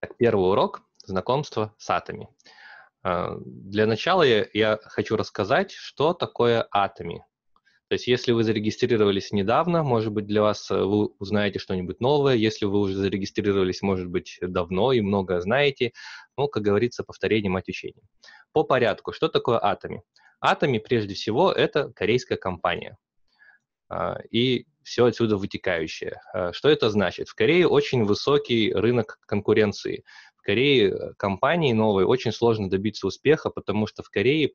Так, первый урок – знакомство с атоми. Э, для начала я, я хочу рассказать, что такое атоми. То есть, если вы зарегистрировались недавно, может быть, для вас э, вы узнаете что-нибудь новое. Если вы уже зарегистрировались, может быть, давно и много знаете, ну, как говорится, повторение мать учения. По порядку, что такое атоми? Атоми, прежде всего, это корейская компания. Э, и все отсюда вытекающее. Э, что это значит? В Корее очень высокий рынок конкуренции. В Корее э, компании новые очень сложно добиться успеха, потому что в Корее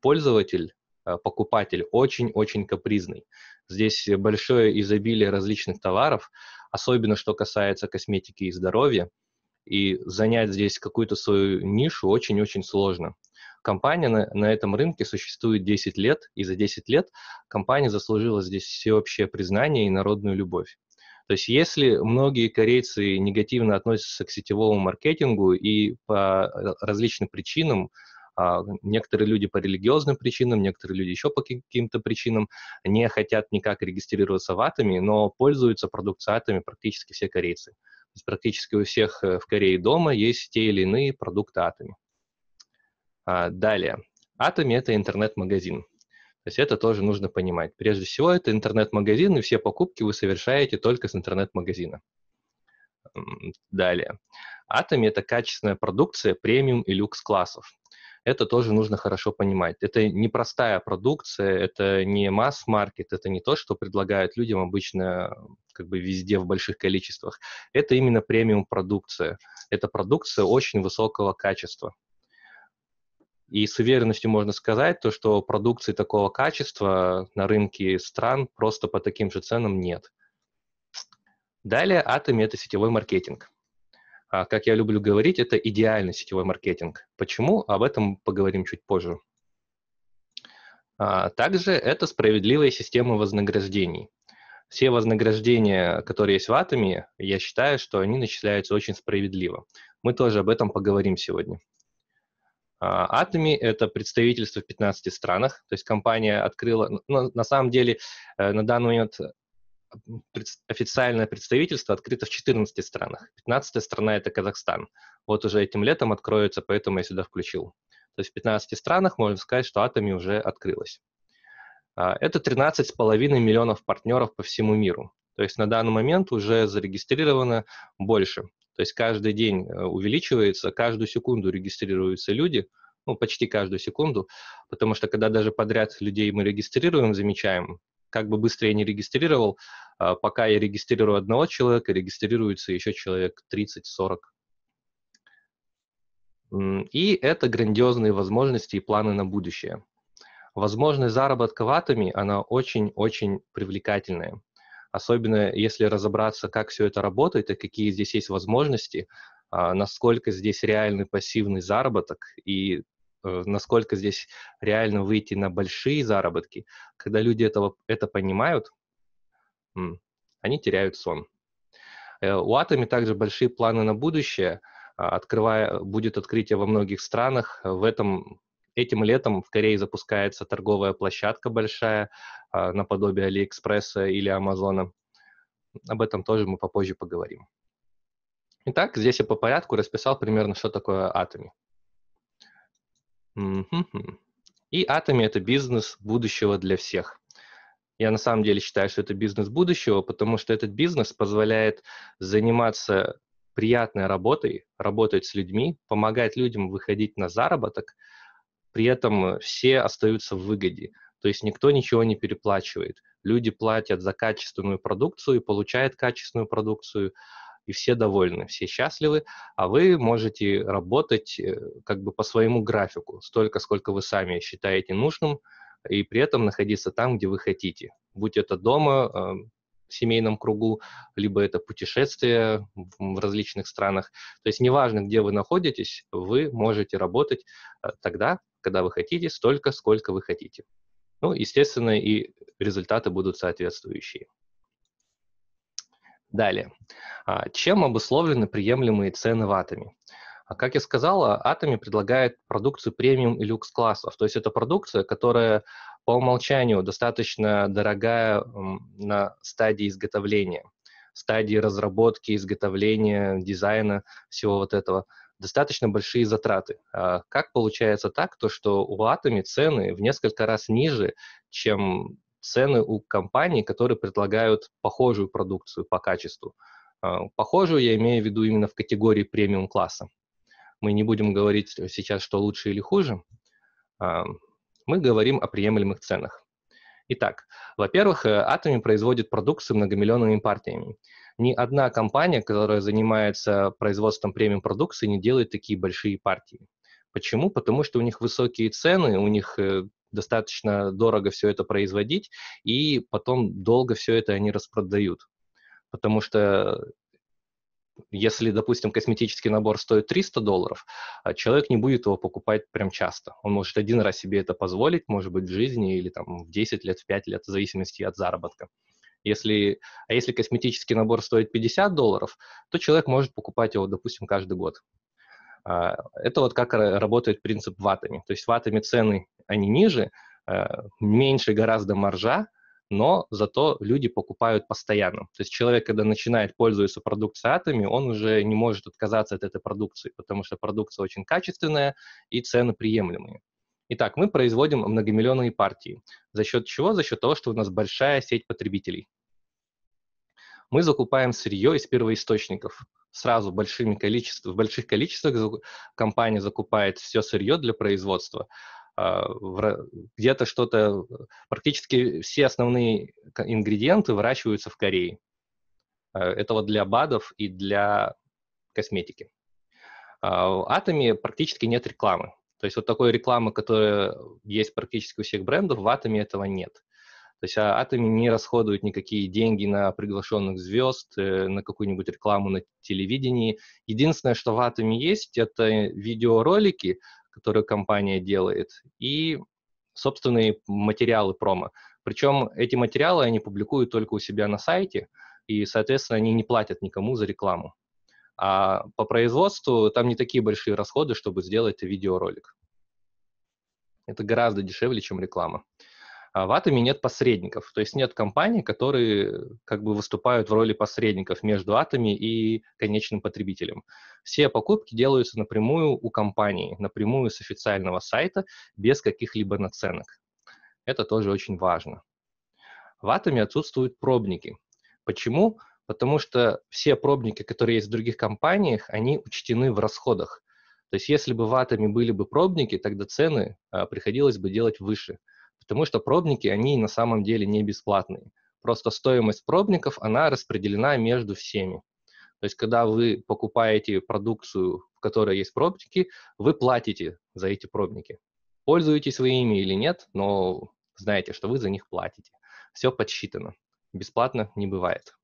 пользователь э, покупатель очень-очень капризный. Здесь большое изобилие различных товаров, особенно что касается косметики и здоровья. И занять здесь какую-то свою нишу очень-очень сложно. Компания на, на этом рынке существует 10 лет, и за 10 лет компания заслужила здесь всеобщее признание и народную любовь. То есть если многие корейцы негативно относятся к сетевому маркетингу и по различным причинам, а, некоторые люди по религиозным причинам, некоторые люди еще по каким-то причинам не хотят никак регистрироваться в Атоме, но пользуются продукцией Атоме практически все корейцы. То есть практически у всех э, в Корее дома есть те или иные продукты Атоме. А, далее. Атоми – это интернет-магазин. То есть это тоже нужно понимать. Прежде всего, это интернет-магазин, и все покупки вы совершаете только с интернет-магазина. Далее. Атоми – это качественная продукция премиум и люкс-классов. Это тоже нужно хорошо понимать. Это не простая продукция, это не масс-маркет, это не то, что предлагают людям обычно как бы везде в больших количествах. Это именно премиум-продукция. Это продукция очень высокого качества. И с уверенностью можно сказать, то, что продукции такого качества на рынке стран просто по таким же ценам нет. Далее Atomy – это сетевой маркетинг. А, как я люблю говорить, это идеальный сетевой маркетинг. Почему? Об этом поговорим чуть позже. А, также это справедливая система вознаграждений. Все вознаграждения, которые есть в Атоме, я считаю, что они начисляются очень справедливо. Мы тоже об этом поговорим сегодня. А, Атоми — это представительство в 15 странах, то есть компания открыла, ну, ну на самом деле э, на данный момент э, официальное представительство открыто в 14 странах. 15 страна — это Казахстан. Вот уже этим летом откроется, поэтому я сюда включил. То есть в 15 странах можно сказать, что Атоми уже открылась. А, это 13,5 миллионов партнеров по всему миру. То есть на данный момент уже зарегистрировано больше то есть каждый день э, увеличивается, каждую секунду регистрируются люди, ну, почти каждую секунду, потому что когда даже подряд людей мы регистрируем, замечаем, как бы быстро я не регистрировал, а, пока я регистрирую одного человека, регистрируется еще человек 30-40. И это грандиозные возможности и планы на будущее. Возможность заработка ватами, она очень-очень привлекательная особенно если разобраться, как все это работает и какие здесь есть возможности, а, насколько здесь реальный пассивный заработок и э, насколько здесь реально выйти на большие заработки, когда люди этого, это понимают, они теряют сон. Э, у Атоми также большие планы на будущее, а, открывая, будет открытие во многих странах. Э, в этом Этим летом в Корее запускается торговая площадка большая, а, наподобие Алиэкспресса или Амазона. Об этом тоже мы попозже поговорим. Итак, здесь я по порядку расписал примерно, что такое Atomy. И Atomy — это бизнес будущего для всех. Я на самом деле считаю, что это бизнес будущего, потому что этот бизнес позволяет заниматься приятной работой, работать с людьми, помогать людям выходить на заработок – при этом все остаются в выгоде. То есть никто ничего не переплачивает. Люди платят за качественную продукцию и получают качественную продукцию, и все довольны, все счастливы, а вы можете работать э, как бы по своему графику, столько, сколько вы сами считаете нужным, и при этом находиться там, где вы хотите. Будь это дома, э, в семейном кругу, либо это путешествие в различных странах. То есть неважно, где вы находитесь, вы можете работать э, тогда, когда вы хотите, столько, сколько вы хотите. Ну, естественно, и результаты будут соответствующие. Далее. А, чем обусловлены приемлемые цены ватами? Как я сказала, Атоми предлагает продукцию премиум и люкс-классов. То есть это продукция, которая по умолчанию достаточно дорогая на стадии изготовления, стадии разработки, изготовления, дизайна, всего вот этого – достаточно большие затраты. А как получается так, то, что у Атоми цены в несколько раз ниже, чем цены у компаний, которые предлагают похожую продукцию по качеству? А, похожую я имею в виду именно в категории премиум-класса. Мы не будем говорить сейчас, что лучше или хуже. А, мы говорим о приемлемых ценах. Итак, во-первых, Atomy э, производит продукцию многомиллионными партиями. Ни одна компания, которая занимается производством премиум-продукции, не делает такие большие партии. Почему? Потому что у них высокие цены, у них э, достаточно дорого все это производить, и потом долго все это они распродают. Потому что если, допустим, косметический набор стоит 300 долларов, а человек не будет его покупать прям часто. Он может один раз себе это позволить, может быть, в жизни или там в 10 лет, в 5 лет, в зависимости от заработка. Если, а если косметический набор стоит 50 долларов, то человек может покупать его, допустим, каждый год. А, это вот как работает принцип ватами. То есть ватами цены, они ниже, а, меньше гораздо маржа, но зато люди покупают постоянно. То есть человек, когда начинает пользоваться продукцией Атоми, он уже не может отказаться от этой продукции, потому что продукция очень качественная и цены приемлемые. Итак, мы производим многомиллионные партии. За счет чего? За счет того, что у нас большая сеть потребителей. Мы закупаем сырье из первоисточников. Сразу большими количествами. в больших количествах компания закупает все сырье для производства. А, где-то что-то, практически все основные ингредиенты выращиваются в Корее. А, это вот для БАДов и для косметики. А, в Атоме практически нет рекламы. То есть вот такой рекламы, которая есть практически у всех брендов, в Атоме этого нет. То есть Атоми не расходуют никакие деньги на приглашенных звезд, э, на какую-нибудь рекламу на телевидении. Единственное, что в Атоме есть, это видеоролики, которую компания делает, и собственные материалы промо. Причем эти материалы они публикуют только у себя на сайте, и, соответственно, они не платят никому за рекламу. А по производству там не такие большие расходы, чтобы сделать видеоролик. Это гораздо дешевле, чем реклама. Uh, а в Атоме нет посредников, то есть нет компаний, которые как бы выступают в роли посредников между Атоме и конечным потребителем. Все покупки делаются напрямую у компании, напрямую с официального сайта, без каких-либо наценок. Это тоже очень важно. В Атоме отсутствуют пробники. Почему? Потому что все пробники, которые есть в других компаниях, они учтены в расходах. То есть если бы в Атоме были бы пробники, тогда цены а, приходилось бы делать выше – Потому что пробники, они на самом деле не бесплатные. Просто стоимость пробников, она распределена между всеми. То есть, когда вы покупаете продукцию, в которой есть пробники, вы платите за эти пробники. Пользуетесь вы ими или нет, но знаете, что вы за них платите. Все подсчитано. Бесплатно не бывает.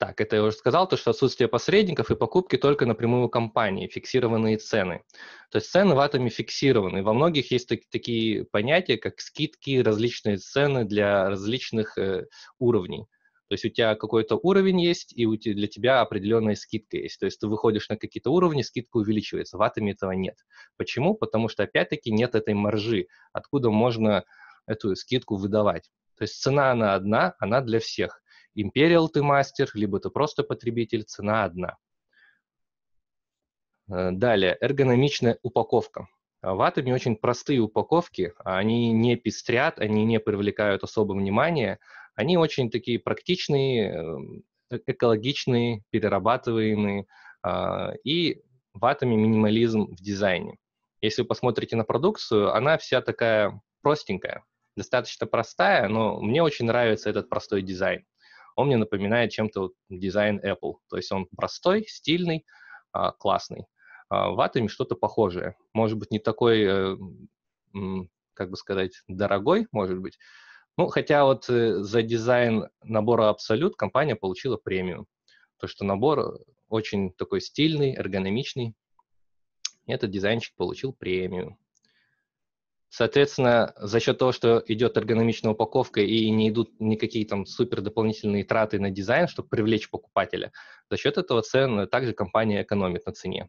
Так, это я уже сказал, то, что отсутствие посредников и покупки только напрямую у компании, фиксированные цены. То есть цены в атоме фиксированы. Во многих есть так, такие понятия, как скидки, различные цены для различных э, уровней. То есть у тебя какой-то уровень есть, и у тебя, для тебя определенная скидка есть. То есть ты выходишь на какие-то уровни, скидка увеличивается. В атоме этого нет. Почему? Потому что, опять-таки, нет этой маржи, откуда можно эту скидку выдавать. То есть цена, она одна, она для всех. Imperial ты мастер, либо ты просто потребитель, цена одна. Э, далее, эргономичная упаковка. А в атоме очень простые упаковки, они не пестрят, они не привлекают особо внимания, они очень такие практичные, э, э, экологичные, перерабатываемые, а, и в атоме минимализм в дизайне. Если вы посмотрите на продукцию, она вся такая простенькая, достаточно простая, но мне очень нравится этот простой дизайн он мне напоминает чем-то вот дизайн Apple. То есть он простой, стильный, а, классный. А, в Atom что-то похожее. Может быть, не такой, э, как бы сказать, дорогой, может быть. Ну, хотя вот э, за дизайн набора Абсолют компания получила премию. То, что набор очень такой стильный, эргономичный. Этот дизайнчик получил премию. Соответственно, за счет того, что идет эргономичная упаковка и не идут никакие там супер дополнительные траты на дизайн, чтобы привлечь покупателя, за счет этого цен также компания экономит на цене.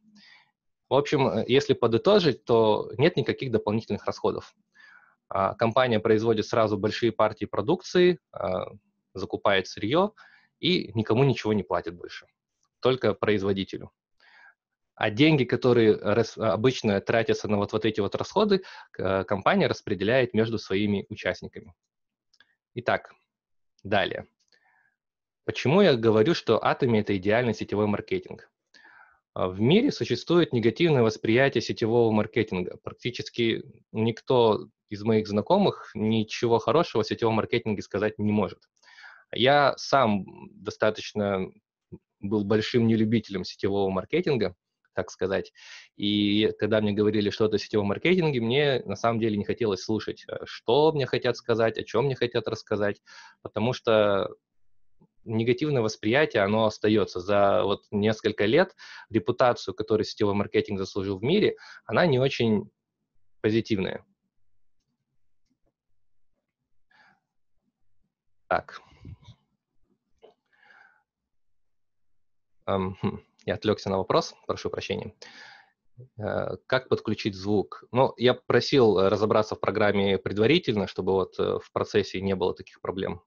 В общем, э, если подытожить, то нет никаких дополнительных расходов. А, компания производит сразу большие партии продукции, а, закупает сырье и никому ничего не платит больше, только производителю. А деньги, которые рас, обычно тратятся на вот, вот эти вот расходы, компания распределяет между своими участниками. Итак, далее. Почему я говорю, что Атоми – это идеальный сетевой маркетинг? А в мире существует негативное восприятие сетевого маркетинга. Практически никто из моих знакомых ничего хорошего о сетевом маркетинге сказать не может. Я сам достаточно был большим нелюбителем сетевого маркетинга – так сказать. И когда мне говорили что-то о сетевом маркетинге, мне на самом деле не хотелось слушать, э, что мне хотят сказать, о чем мне хотят рассказать, потому что негативное восприятие, оно остается. За вот несколько лет репутацию, которую сетевой маркетинг заслужил в мире, она не очень позитивная. Так. Um, хм. Я отвлекся на вопрос, прошу прощения. Э, как подключить звук? Ну, я просил э, разобраться в программе предварительно, чтобы вот э, в процессе не было таких проблем.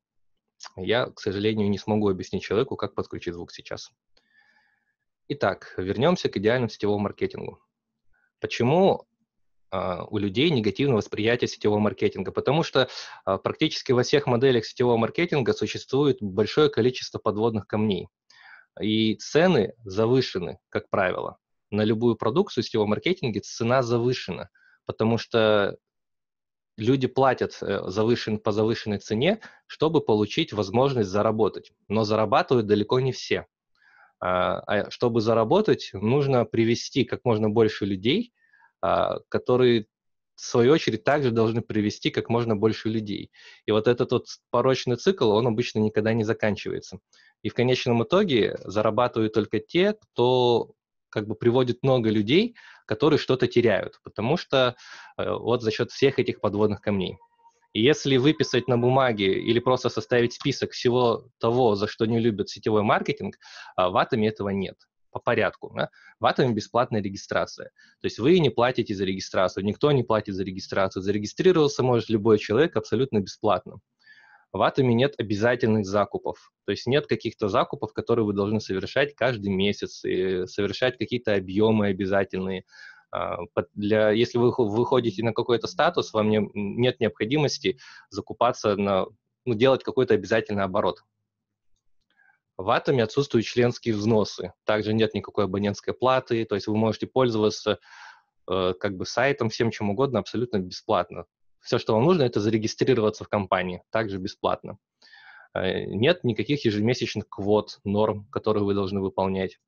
Я, к сожалению, не смогу объяснить человеку, как подключить звук сейчас. Итак, вернемся к идеальному сетевому маркетингу. Почему у людей негативное восприятие сетевого маркетинга, потому что практически во всех моделях сетевого маркетинга существует большое количество подводных камней. И цены завышены, как правило. На любую продукцию в сетевом маркетинге цена завышена, потому что люди платят э, завышен, по завышенной цене, чтобы получить возможность заработать. Но зарабатывают далеко не все. А, а чтобы заработать, нужно привести как можно больше людей, а, которые в свою очередь, также должны привести как можно больше людей. И вот этот вот порочный цикл, он обычно никогда не заканчивается. И в конечном итоге зарабатывают только те, кто как бы приводит много людей, которые что-то теряют, потому что э, вот за счет всех этих подводных камней. И если выписать на бумаге или просто составить список всего того, за что не любят сетевой маркетинг, а в атоме этого нет по порядку. Да? В Атоме бесплатная регистрация. То есть вы не платите за регистрацию, никто не платит за регистрацию. Зарегистрировался может любой человек абсолютно бесплатно. В Атоме нет обязательных закупов, то есть нет каких-то закупов, которые вы должны совершать каждый месяц и совершать какие-то объемы обязательные. А, для, если вы выходите на какой-то статус, вам не, нет необходимости закупаться на, ну, делать какой-то обязательный оборот. В Атоме отсутствуют членские взносы, также нет никакой абонентской платы, то есть вы можете пользоваться э, как бы сайтом, всем чем угодно, абсолютно бесплатно. Все, что вам нужно, это зарегистрироваться в компании, также бесплатно. Э, нет никаких ежемесячных квот, норм, которые вы должны выполнять.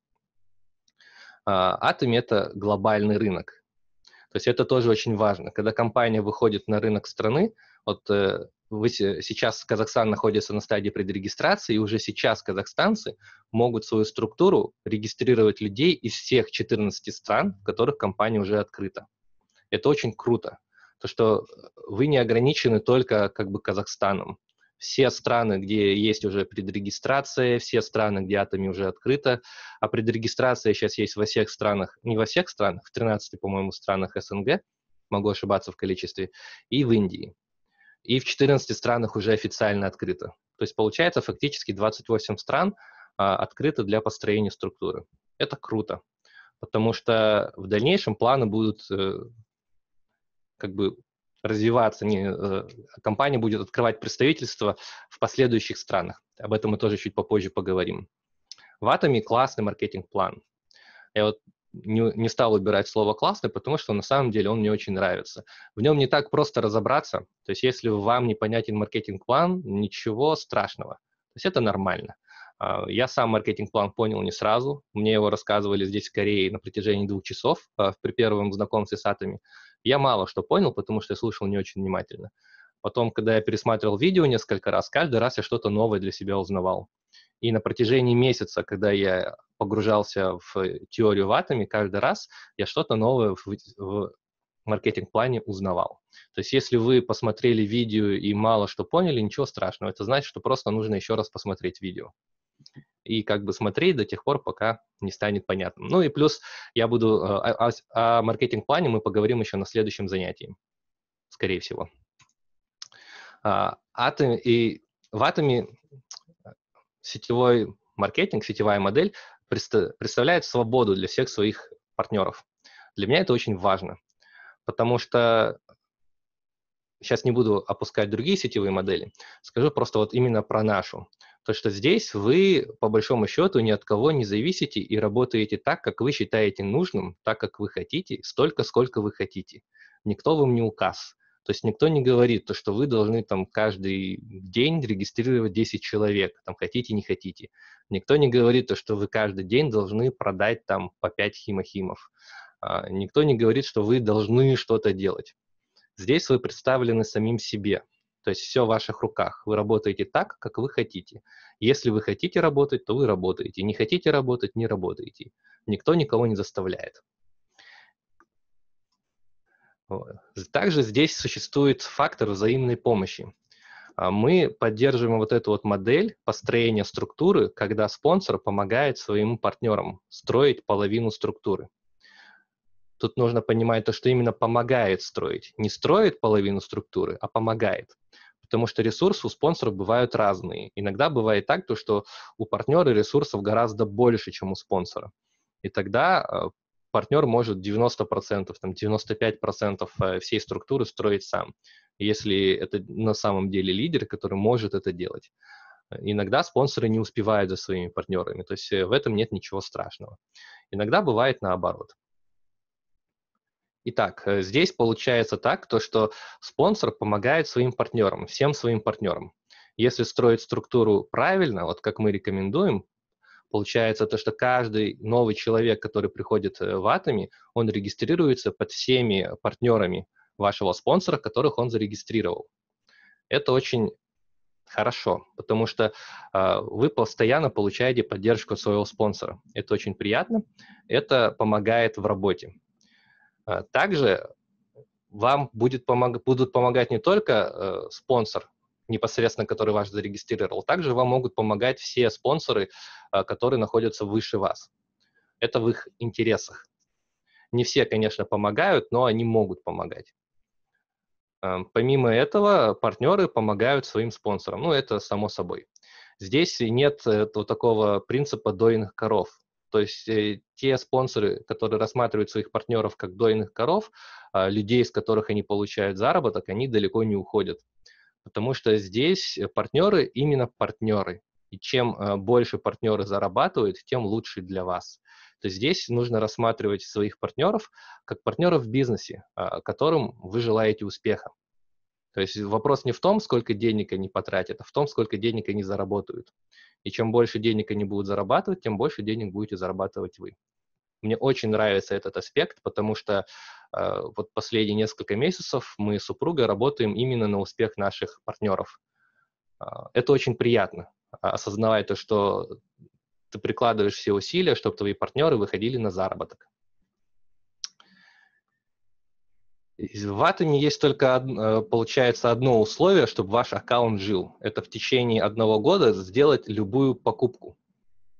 А, атоме — это глобальный рынок. То есть это тоже очень важно. Когда компания выходит на рынок страны, вот э, вы, сейчас Казахстан находится на стадии предрегистрации, и уже сейчас казахстанцы могут свою структуру регистрировать людей из всех 14 стран, в которых компания уже открыта. Это очень круто, то что вы не ограничены только как бы Казахстаном. Все страны, где есть уже предрегистрация, все страны, где Атоми уже открыто, а предрегистрация сейчас есть во всех странах, не во всех странах, в 13, по-моему, странах СНГ, могу ошибаться в количестве, и в Индии и в 14 странах уже официально открыто. То есть получается фактически 28 стран а, открыто для построения структуры. Это круто, потому что в дальнейшем планы будут э, как бы развиваться, не, э, компания будет открывать представительство в последующих странах. Об этом мы тоже чуть попозже поговорим. В Атоме классный маркетинг-план. Я вот не, не стал выбирать слово «классный», потому что на самом деле он мне очень нравится. В нем не так просто разобраться. То есть если вам непонятен маркетинг-план, ничего страшного. То есть это нормально. А, я сам маркетинг-план понял не сразу. Мне его рассказывали здесь в Корее на протяжении двух часов а, при первом знакомстве с атами. Я мало что понял, потому что я слушал не очень внимательно. Потом, когда я пересматривал видео несколько раз, каждый раз я что-то новое для себя узнавал. И на протяжении месяца, когда я погружался в э, теорию ватами, каждый раз я что-то новое в, в маркетинг-плане узнавал. То есть если вы посмотрели видео и мало что поняли, ничего страшного. Это значит, что просто нужно еще раз посмотреть видео. И как бы смотреть до тех пор, пока не станет понятным. Ну и плюс я буду... Э, о, о, о маркетинг-плане мы поговорим еще на следующем занятии, скорее всего. А, атом, и в атоме сетевой маркетинг, сетевая модель представляет свободу для всех своих партнеров. Для меня это очень важно, потому что сейчас не буду опускать другие сетевые модели, скажу просто вот именно про нашу. То, что здесь вы, по большому счету, ни от кого не зависите и работаете так, как вы считаете нужным, так, как вы хотите, столько, сколько вы хотите. Никто вам не указ. То есть никто не говорит, то, что вы должны там каждый день регистрировать 10 человек, там хотите, не хотите. Никто не говорит, то, что вы каждый день должны продать там по 5 химохимов. А, никто не говорит, что вы должны что-то делать. Здесь вы представлены самим себе. То есть все в ваших руках. Вы работаете так, как вы хотите. Если вы хотите работать, то вы работаете. Не хотите работать, не работаете. Никто никого не заставляет. Также здесь существует фактор взаимной помощи. А, мы поддерживаем вот эту вот модель построения структуры, когда спонсор помогает своим партнерам строить половину структуры. Тут нужно понимать то, что именно помогает строить. Не строит половину структуры, а помогает потому что ресурсы у спонсоров бывают разные. Иногда бывает так, то, что у партнера ресурсов гораздо больше, чем у спонсора. И тогда а, партнер может 90%, там 95% э, всей структуры строить сам, если это на самом деле лидер, который может это делать. Иногда спонсоры не успевают за своими партнерами, то есть э, в этом нет ничего страшного. Иногда бывает наоборот. Итак, э, здесь получается так, то, что спонсор помогает своим партнерам, всем своим партнерам. Если строить структуру правильно, вот как мы рекомендуем, Получается то, что каждый новый человек, который приходит э, в Атоми, он регистрируется под всеми партнерами вашего спонсора, которых он зарегистрировал. Это очень хорошо, потому что э, вы постоянно получаете поддержку своего спонсора. Это очень приятно, это помогает в работе. А, также вам будет помог, будут помогать не только э, спонсор, непосредственно который вас зарегистрировал. Также вам могут помогать все спонсоры, а, которые находятся выше вас. Это в их интересах. Не все, конечно, помогают, но они могут помогать. Эм, помимо этого, партнеры помогают своим спонсорам. Ну, это само собой. Здесь нет вот э, такого принципа дойных коров. То есть э, те спонсоры, которые рассматривают своих партнеров как дойных коров, а, людей, из которых они получают заработок, они далеко не уходят потому что здесь э, партнеры именно партнеры. И чем э, больше партнеры зарабатывают, тем лучше для вас. То есть здесь нужно рассматривать своих партнеров как партнеров в бизнесе, а, которым вы желаете успеха. То есть вопрос не в том, сколько денег они потратят, а в том, сколько денег они заработают. И чем больше денег они будут зарабатывать, тем больше денег будете зарабатывать вы. Мне очень нравится этот аспект, потому что э, вот последние несколько месяцев мы с супругой работаем именно на успех наших партнеров. Э, это очень приятно, а, осознавая то, что ты прикладываешь все усилия, чтобы твои партнеры выходили на заработок. В Атоме есть только, э, получается, одно условие, чтобы ваш аккаунт жил. Это в течение одного года сделать любую покупку.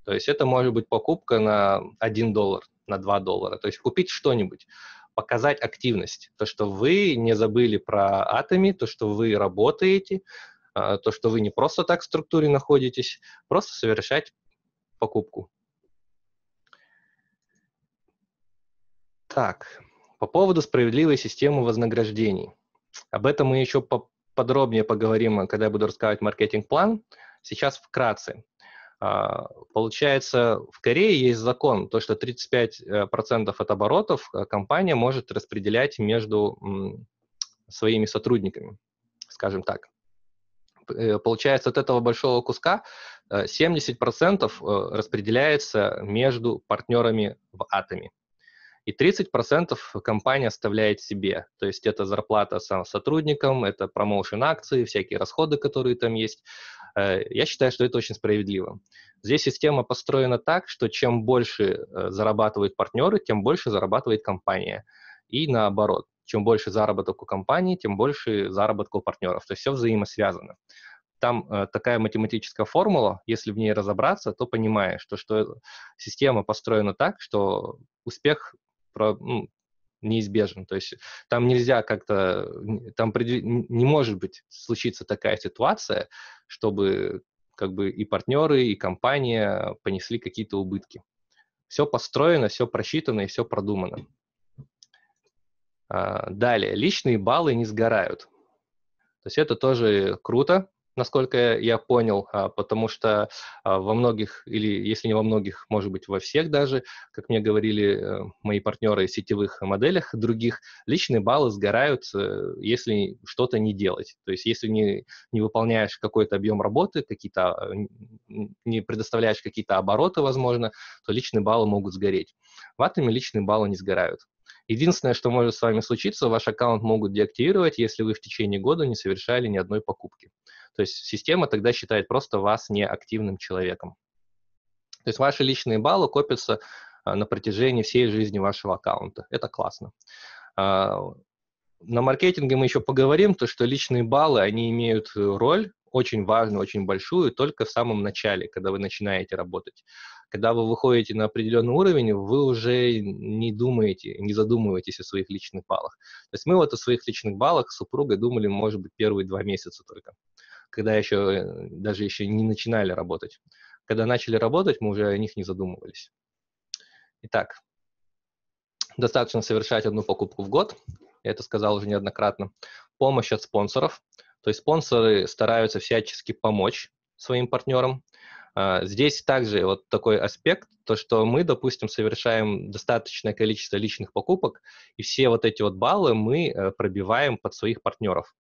То есть это может быть покупка на 1 доллар, на 2 доллара. То есть купить что-нибудь, показать активность, то, что вы не забыли про атоми, то, что вы работаете, а, то, что вы не просто так в структуре находитесь, просто совершать покупку. Так, по поводу справедливой системы вознаграждений. Об этом мы еще подробнее поговорим, когда я буду рассказывать маркетинг-план. Сейчас вкратце. А, получается, в Корее есть закон, то, что 35% э, от оборотов э, компания может распределять между своими сотрудниками, скажем так. Э, получается, от этого большого куска 70% распределяется между партнерами в атоме. И 30% компания оставляет себе. То есть это зарплата сам сотрудникам, это промоушен акции, всякие расходы, которые там есть. Э, я считаю, что это очень справедливо. Здесь система построена так, что чем больше э, зарабатывают партнеры, тем больше зарабатывает компания. И наоборот, чем больше заработок у компании, тем больше заработок у партнеров. То есть все взаимосвязано. Там э, такая математическая формула, если в ней разобраться, то понимаешь, что, что э, система построена так, что успех про, ну, неизбежен. То есть там нельзя как-то, там предвид... не может быть случиться такая ситуация, чтобы как бы и партнеры, и компания понесли какие-то убытки. Все построено, все просчитано и все продумано. А, далее, личные баллы не сгорают. То есть это тоже круто, насколько я понял, а, потому что а, во многих, или если не во многих, может быть, во всех даже, как мне говорили э, мои партнеры в сетевых моделях других, личные баллы сгорают, э, если что-то не делать. То есть если не, не выполняешь какой-то объем работы, какие-то, а, не предоставляешь какие-то обороты, возможно, то личные баллы могут сгореть. В атоме личные баллы не сгорают. Единственное, что может с вами случиться, ваш аккаунт могут деактивировать, если вы в течение года не совершали ни одной покупки. То есть система тогда считает просто вас неактивным человеком. То есть ваши личные баллы копятся а, на протяжении всей жизни вашего аккаунта. Это классно. А, на маркетинге мы еще поговорим, то что личные баллы, они имеют э, роль очень важную, очень большую только в самом начале, когда вы начинаете работать. Когда вы выходите на определенный уровень, вы уже не думаете, не задумываетесь о своих личных баллах. То есть мы вот о своих личных баллах с супругой думали, может быть, первые два месяца только когда еще э, даже еще не начинали работать. Когда начали работать, мы уже о них не задумывались. Итак, достаточно совершать одну покупку в год, я это сказал уже неоднократно, помощь от спонсоров, то есть спонсоры стараются всячески помочь своим партнерам. А, здесь также вот такой аспект, то что мы, допустим, совершаем достаточное количество личных покупок, и все вот эти вот баллы мы э, пробиваем под своих партнеров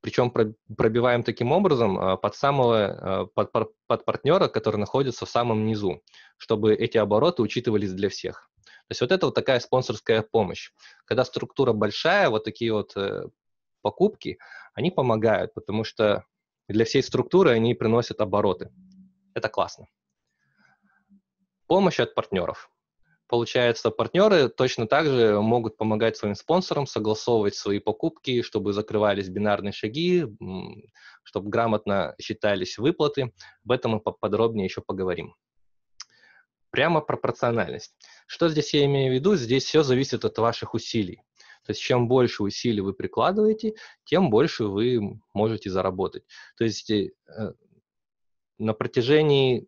причем пробиваем таким образом а, под самого, а, под, под партнера, который находится в самом низу, чтобы эти обороты учитывались для всех. То есть вот это вот такая спонсорская помощь. Когда структура большая, вот такие вот э, покупки, они помогают, потому что для всей структуры они приносят обороты. Это классно. Помощь от партнеров. Получается, партнеры точно так же могут помогать своим спонсорам согласовывать свои покупки, чтобы закрывались бинарные шаги, чтобы грамотно считались выплаты. Об этом мы подробнее еще поговорим. Прямо пропорциональность. Что здесь я имею в виду? Здесь все зависит от ваших усилий. То есть чем больше усилий вы прикладываете, тем больше вы можете заработать. То есть э, на протяжении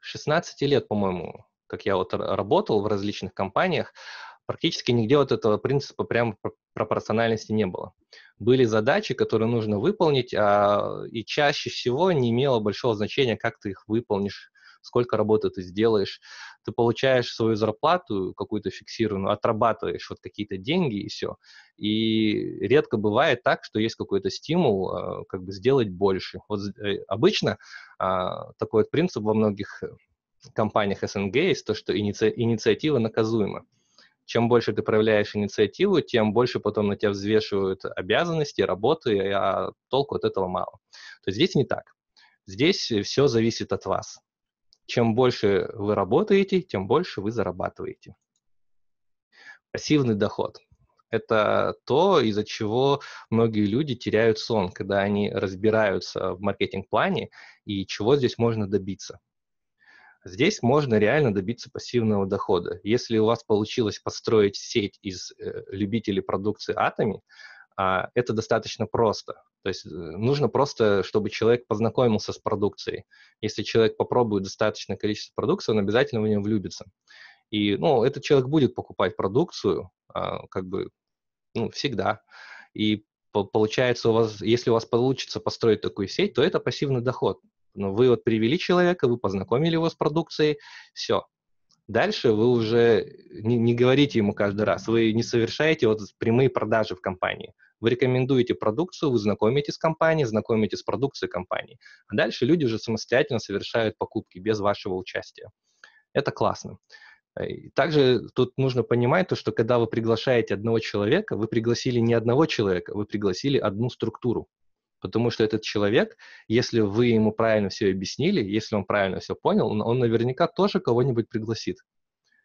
16 лет, по-моему, как я вот работал в различных компаниях, практически нигде вот этого принципа прям пропорциональности не было. Были задачи, которые нужно выполнить, а, и чаще всего не имело большого значения, как ты их выполнишь, сколько работы ты сделаешь. Ты получаешь свою зарплату какую-то фиксированную, отрабатываешь вот какие-то деньги и все. И редко бывает так, что есть какой-то стимул а, как бы сделать больше. Вот э, обычно а, такой вот принцип во многих компаниях СНГ есть то, что иници... инициатива наказуема. Чем больше ты проявляешь инициативу, тем больше потом на тебя взвешивают обязанности, работы, а толку от этого мало. То есть здесь не так. Здесь все зависит от вас. Чем больше вы работаете, тем больше вы зарабатываете. Пассивный доход – это то, из-за чего многие люди теряют сон, когда они разбираются в маркетинг-плане и чего здесь можно добиться. Здесь можно реально добиться пассивного дохода. Если у вас получилось построить сеть из э, любителей продукции Атоми, э, это достаточно просто. То есть э, нужно просто, чтобы человек познакомился с продукцией. Если человек попробует достаточное количество продукции, он обязательно в нее влюбится. И, ну, этот человек будет покупать продукцию, э, как бы, ну, всегда. И получается у вас, если у вас получится построить такую сеть, то это пассивный доход. Но ну, вы вот привели человека, вы познакомили его с продукцией, все. Дальше вы уже не, не говорите ему каждый раз, вы не совершаете вот прямые продажи в компании. Вы рекомендуете продукцию, вы знакомите с компанией, знакомите с продукцией компании. А дальше люди уже самостоятельно совершают покупки без вашего участия. Это классно. Э, также тут нужно понимать то, что когда вы приглашаете одного человека, вы пригласили не одного человека, вы пригласили одну структуру. Потому что этот человек, если вы ему правильно все объяснили, если он правильно все понял, он, наверняка тоже кого-нибудь пригласит.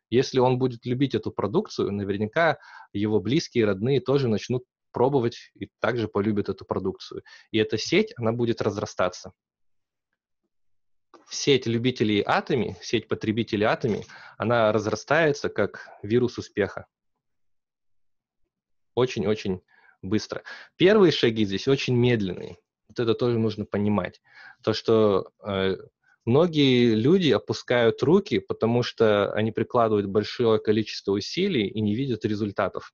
Если он будет любить эту продукцию, наверняка его близкие, родные тоже начнут пробовать и также полюбят эту продукцию. И эта сеть, она будет разрастаться. Сеть любителей атоми, сеть потребителей атоми, она разрастается как вирус успеха. Очень-очень быстро. Первые шаги здесь очень медленные. Вот это тоже нужно понимать. То, что э, многие люди опускают руки, потому что они прикладывают большое количество усилий и не видят результатов.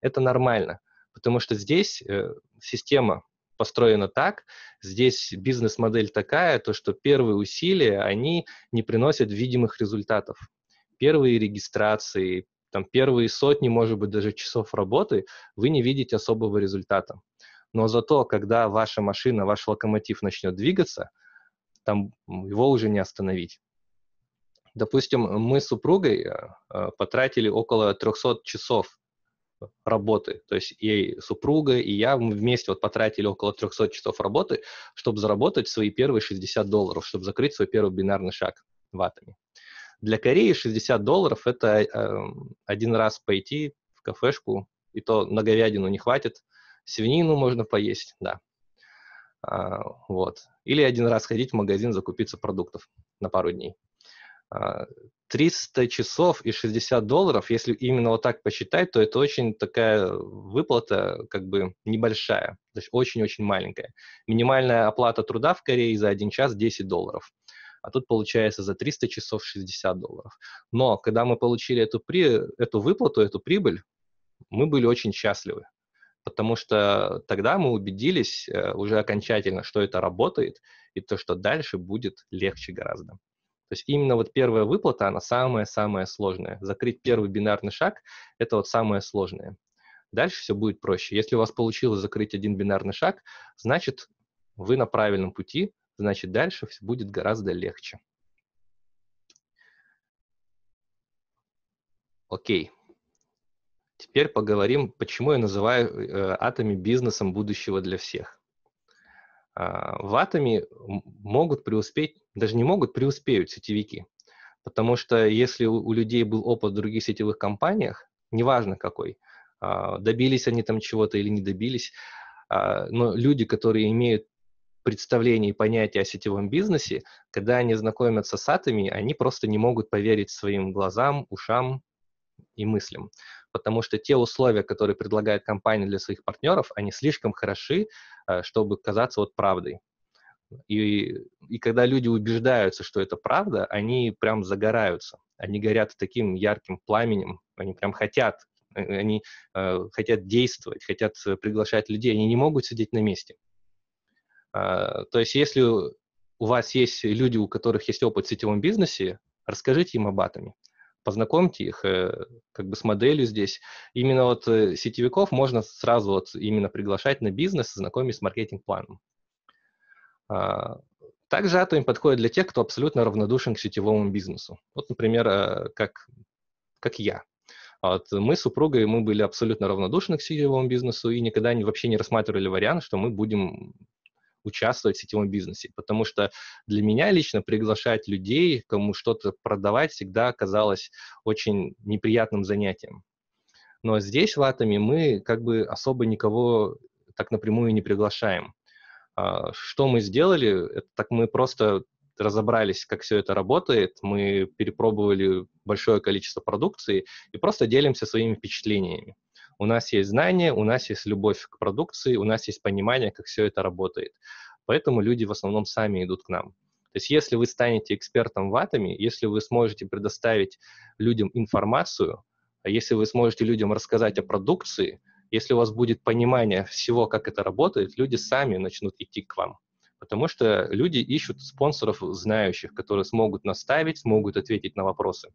Это нормально, потому что здесь э, система построена так, здесь бизнес-модель такая, то что первые усилия, они не приносят видимых результатов. Первые регистрации, там первые сотни, может быть, даже часов работы, вы не видите особого результата. Но зато, когда ваша машина, ваш локомотив начнет двигаться, там его уже не остановить. Допустим, мы с супругой э, э, потратили около 300 часов работы. То есть и супруга, и я мы вместе вот потратили около 300 часов работы, чтобы заработать свои первые 60 долларов, чтобы закрыть свой первый бинарный шаг ватами. Для Кореи 60 долларов – это э, один раз пойти в кафешку, и то на говядину не хватит, свинину можно поесть, да. А, вот. Или один раз ходить в магазин, закупиться продуктов на пару дней. 300 а, часов и 60 долларов, если именно вот так посчитать, то это очень такая выплата как бы небольшая, то есть очень-очень маленькая. Минимальная оплата труда в Корее за один час 10 долларов а тут получается за 300 часов 60 долларов. Но когда мы получили эту, при, эту выплату, эту прибыль, мы были очень счастливы, потому что тогда мы убедились э, уже окончательно, что это работает, и то, что дальше будет легче гораздо. То есть именно вот первая выплата, она самая-самая сложная. Закрыть первый бинарный шаг – это вот самое сложное. Дальше все будет проще. Если у вас получилось закрыть один бинарный шаг, значит, вы на правильном пути, значит дальше все будет гораздо легче. Окей. Теперь поговорим, почему я называю э, атоми бизнесом будущего для всех. А, в атоме могут преуспеть, даже не могут, преуспеют сетевики. Потому что если у, людей был опыт в других сетевых компаниях, неважно какой, а, добились они там чего-то или не добились, а, но люди, которые имеют представлений и понятий о сетевом бизнесе, когда они знакомятся с атами, они просто не могут поверить своим глазам, ушам и мыслям. Потому что те условия, которые предлагает компания для своих партнеров, они слишком хороши, э, чтобы казаться вот правдой. И, и когда люди убеждаются, что это правда, они прям загораются. Они горят таким ярким пламенем, они прям хотят, э, они э, хотят действовать, хотят э, приглашать людей, они не могут сидеть на месте. А, то есть, если у вас есть люди, у которых есть опыт в сетевом бизнесе, расскажите им об атоме, познакомьте их э, как бы с моделью здесь. Именно вот э, сетевиков можно сразу вот именно приглашать на бизнес, знакомить с маркетинг-планом. А, также Атоим подходит для тех, кто абсолютно равнодушен к сетевому бизнесу. Вот, например, э, как, как я. А вот мы с супругой, мы были абсолютно равнодушны к сетевому бизнесу и никогда не, вообще не рассматривали вариант, что мы будем участвовать в сетевом бизнесе, потому что для меня лично приглашать людей, кому что-то продавать, всегда казалось очень неприятным занятием. Но здесь, в Атоме, мы как бы особо никого так напрямую не приглашаем. А, что мы сделали? Это, так мы просто разобрались, как все это работает, мы перепробовали большое количество продукции и просто делимся своими впечатлениями. У нас есть знания, у нас есть любовь к продукции, у нас есть понимание, как все это работает. Поэтому люди в основном сами идут к нам. То есть если вы станете экспертом в атоме, если вы сможете предоставить людям информацию, а если вы сможете людям рассказать о продукции, если у вас будет понимание всего, как это работает, люди сами начнут идти к вам. Потому что люди ищут спонсоров знающих, которые смогут наставить, смогут ответить на вопросы.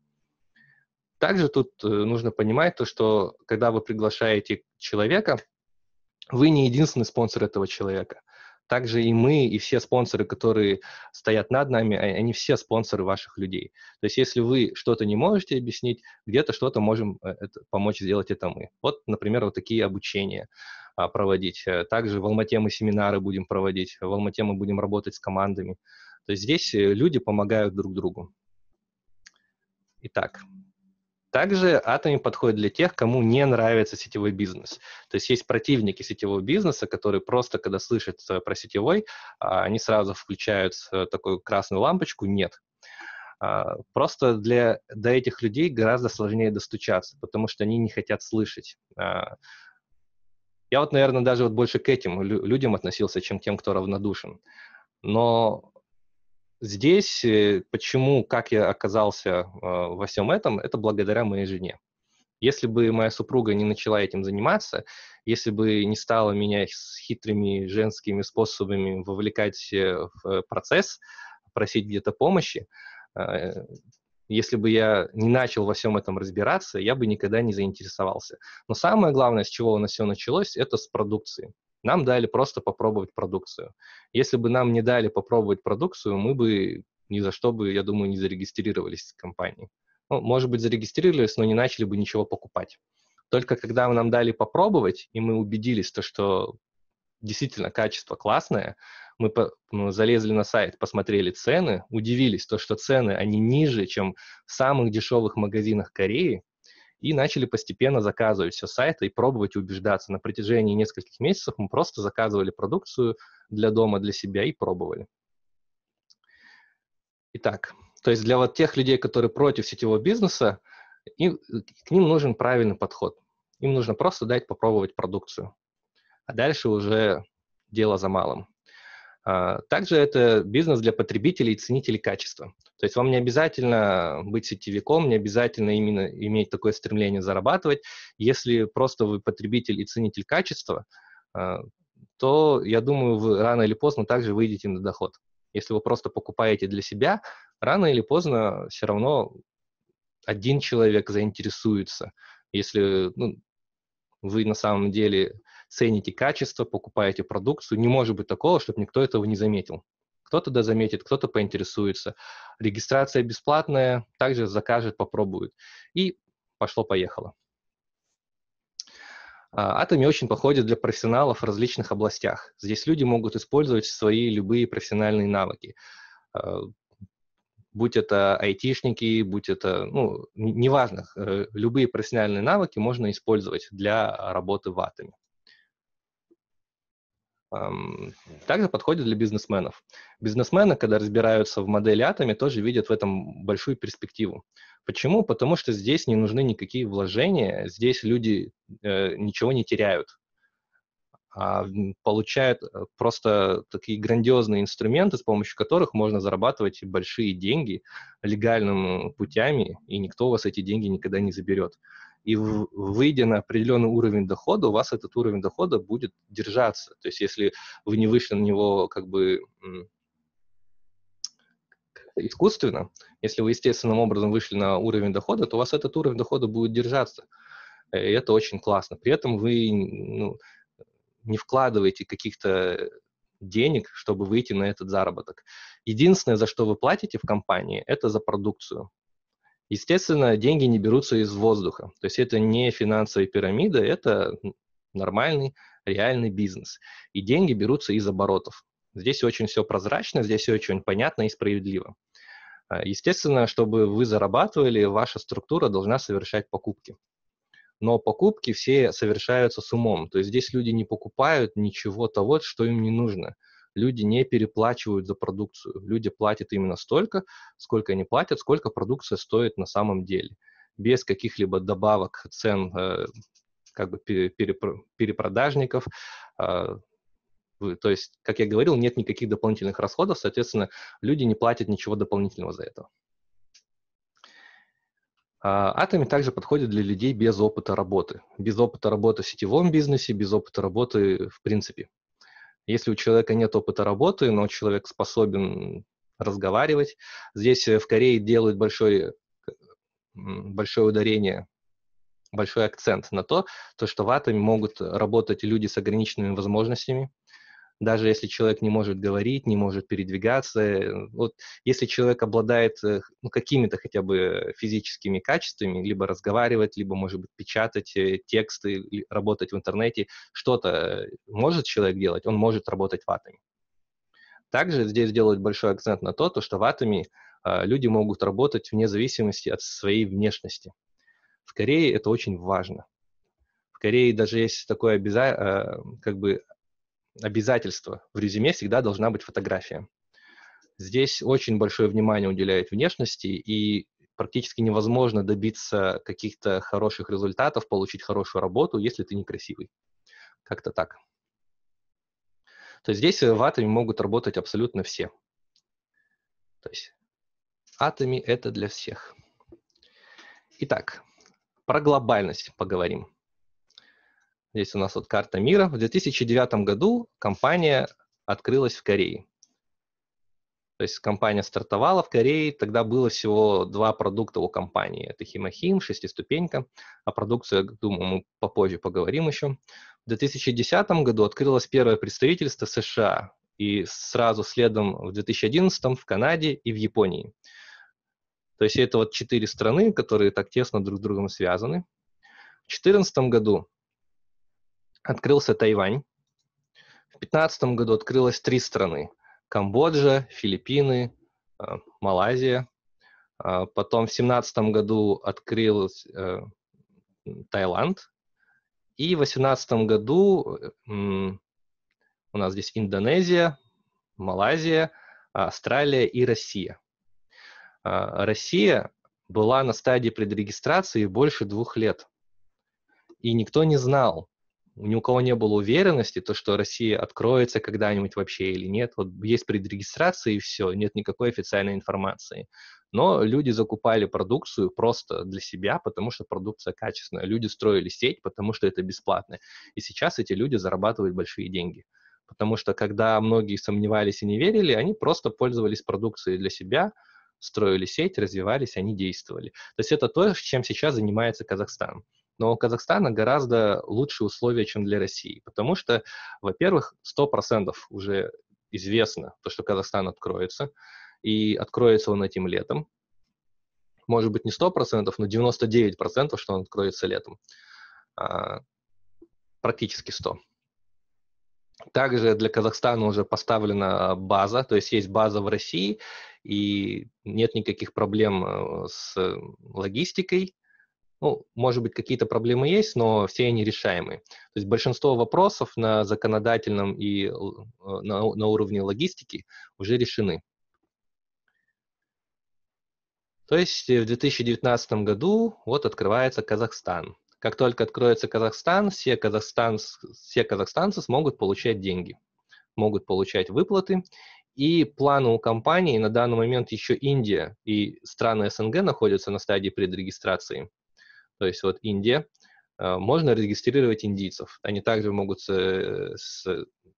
Также тут э, нужно понимать то, что когда вы приглашаете человека, вы не единственный спонсор этого человека. Также и мы, и все спонсоры, которые стоят над нами, а, они все спонсоры ваших людей. То есть если вы что-то не можете объяснить, где-то что-то можем э, это, помочь сделать это мы. Вот, например, вот такие обучения а, проводить. Э, также в Алмате мы семинары будем проводить, в Алмате мы будем работать с командами. То есть здесь люди помогают друг другу. Итак, также Atomy подходит для тех, кому не нравится сетевой бизнес. То есть есть противники сетевого бизнеса, которые просто, когда слышат э, про сетевой, а, они сразу включают э, такую красную лампочку «нет». А, просто для, до этих людей гораздо сложнее достучаться, потому что они не хотят слышать. А, я вот, наверное, даже вот больше к этим людям относился, чем к тем, кто равнодушен. Но здесь, э, почему, как я оказался а, во всем этом, это благодаря моей жене. Если бы моя супруга не начала этим заниматься, если бы не стала меня с хитрыми женскими способами вовлекать э, в процесс, просить где-то помощи, а, если бы я не начал во всем этом разбираться, я бы никогда не заинтересовался. Но самое главное, с чего у нас все началось, это с продукции. Нам дали просто попробовать продукцию. Если бы нам не дали попробовать продукцию, мы бы ни за что бы, я думаю, не зарегистрировались в компании. Ну, может быть, зарегистрировались, но не начали бы ничего покупать. Только когда нам дали попробовать, и мы убедились, то, что действительно качество классное, мы, мы ну, залезли на сайт, посмотрели цены, удивились, то, что цены, они ниже, чем в самых дешевых магазинах Кореи, и начали постепенно заказывать все сайты и пробовать убеждаться. На протяжении нескольких месяцев мы просто заказывали продукцию для дома, для себя и пробовали. Итак, то есть для вот тех людей, которые против сетевого бизнеса, им, к ним нужен правильный подход. Им нужно просто дать попробовать продукцию. А дальше уже дело за малым. А, также это бизнес для потребителей и ценителей качества. То есть вам не обязательно быть сетевиком, не обязательно именно иметь такое стремление зарабатывать. Если просто вы потребитель и ценитель качества, э, то, я думаю, вы рано или поздно также выйдете на доход. Если вы просто покупаете для себя, рано или поздно все равно один человек заинтересуется. Если ну, вы на самом деле цените качество, покупаете продукцию, не может быть такого, чтобы никто этого не заметил. Кто-то да заметит, кто-то поинтересуется. Регистрация бесплатная, также закажет, попробует. И пошло-поехало. Атоми очень подходит для профессионалов в различных областях. Здесь люди могут использовать свои любые профессиональные навыки. А, будь это айтишники, будь это, ну, неважно, э, любые профессиональные навыки можно использовать для работы в Атоме. Также подходит для бизнесменов. Бизнесмены, когда разбираются в модели атоми, тоже видят в этом большую перспективу. Почему? Потому что здесь не нужны никакие вложения, здесь люди э, ничего не теряют, а получают э, просто такие грандиозные инструменты, с помощью которых можно зарабатывать большие деньги легальными путями, и никто у вас эти деньги никогда не заберет и выйдя на определенный уровень дохода, у вас этот уровень дохода будет держаться. То есть если вы не вышли на него как бы искусственно, если вы естественным образом вышли на уровень дохода, то у вас этот уровень дохода будет держаться. Э, и это очень классно. При этом вы ну, не вкладываете каких-то денег, чтобы выйти на этот заработок. Единственное, за что вы платите в компании, это за продукцию. Естественно, деньги не берутся из воздуха. То есть это не финансовая пирамида, это нормальный, реальный бизнес. И деньги берутся из оборотов. Здесь очень все прозрачно, здесь все очень понятно и справедливо. А, естественно, чтобы вы зарабатывали, ваша структура должна совершать покупки. Но покупки все совершаются с умом. То есть здесь люди не покупают ничего того, что им не нужно люди не переплачивают за продукцию. Люди платят именно столько, сколько они платят, сколько продукция стоит на самом деле. Без каких-либо добавок цен э, как бы перепродажников. А, то есть, как я говорил, нет никаких дополнительных расходов, соответственно, люди не платят ничего дополнительного за это. А, атоми также подходит для людей без опыта работы. Без опыта работы в сетевом бизнесе, без опыта работы в принципе. Если у человека нет опыта работы, но человек способен разговаривать, здесь э, в Корее делают большое большое ударение большой акцент на то, то, что в атоме могут работать люди с ограниченными возможностями, даже если человек не может говорить, не может передвигаться, э, вот если человек обладает э, ну, какими-то хотя бы физическими качествами, либо разговаривать, либо, может быть, печатать э, тексты, работать в интернете, что-то может человек делать, он может работать ватами. Также здесь делают большой акцент на то, что ватами а, люди могут работать вне зависимости от своей внешности. В Корее это очень важно. В Корее даже есть такое обяза... А, как бы обязательство. В резюме всегда должна быть фотография. Здесь очень большое внимание уделяют внешности, и практически невозможно добиться каких-то хороших результатов, получить хорошую работу, если ты некрасивый. Как-то так. То есть здесь э, в атоме могут работать абсолютно все. То есть атоме — это для всех. Итак, про глобальность поговорим. Здесь у нас вот карта мира. В 2009 году компания открылась в Корее. То есть компания стартовала в Корее, тогда было всего два продукта у компании. Это Химахим, шестиступенька, а продукцию, думаю, мы попозже поговорим еще. В 2010 году открылось первое представительство США и сразу следом в 2011 в Канаде и в Японии. То есть это вот четыре страны, которые так тесно друг с другом связаны. В 2014 году открылся Тайвань. В 2015 году открылось три страны. Камбоджа, Филиппины, э, Малайзия. Э, потом в 2017 году открылась э, Таиланд. И в 2018 году у нас здесь Индонезия, Малайзия, Австралия и Россия. Россия была на стадии предрегистрации больше двух лет. И никто не знал, ни у кого не было уверенности, то, что Россия откроется когда-нибудь вообще или нет. Вот есть предрегистрация и все, нет никакой официальной информации. Но люди закупали продукцию просто для себя, потому что продукция качественная. Люди строили сеть, потому что это бесплатно. И сейчас эти люди зарабатывают большие деньги. Потому что когда многие сомневались и не верили, они просто пользовались продукцией для себя, строили сеть, развивались, они действовали. То есть это то, чем сейчас занимается Казахстан но у Казахстана гораздо лучшие условия, чем для России, потому что, во-первых, 100% уже известно, то, что Казахстан откроется, и откроется он этим летом. Может быть, не 100%, но 99%, что он откроется летом. А, практически 100%. Также для Казахстана уже поставлена база, то есть есть база в России, и нет никаких проблем э, с логистикой, ну, может быть, какие-то проблемы есть, но все они решаемые. То есть большинство вопросов на законодательном и э, на, на уровне логистики уже решены. То есть э, в 2019 году вот открывается Казахстан. Как только откроется Казахстан, все, казахстанц, все казахстанцы смогут получать деньги, могут получать выплаты. И планы у компании на данный момент еще Индия и страны СНГ находятся на стадии предрегистрации – то есть вот Индия, а, можно регистрировать индийцев. Они также могут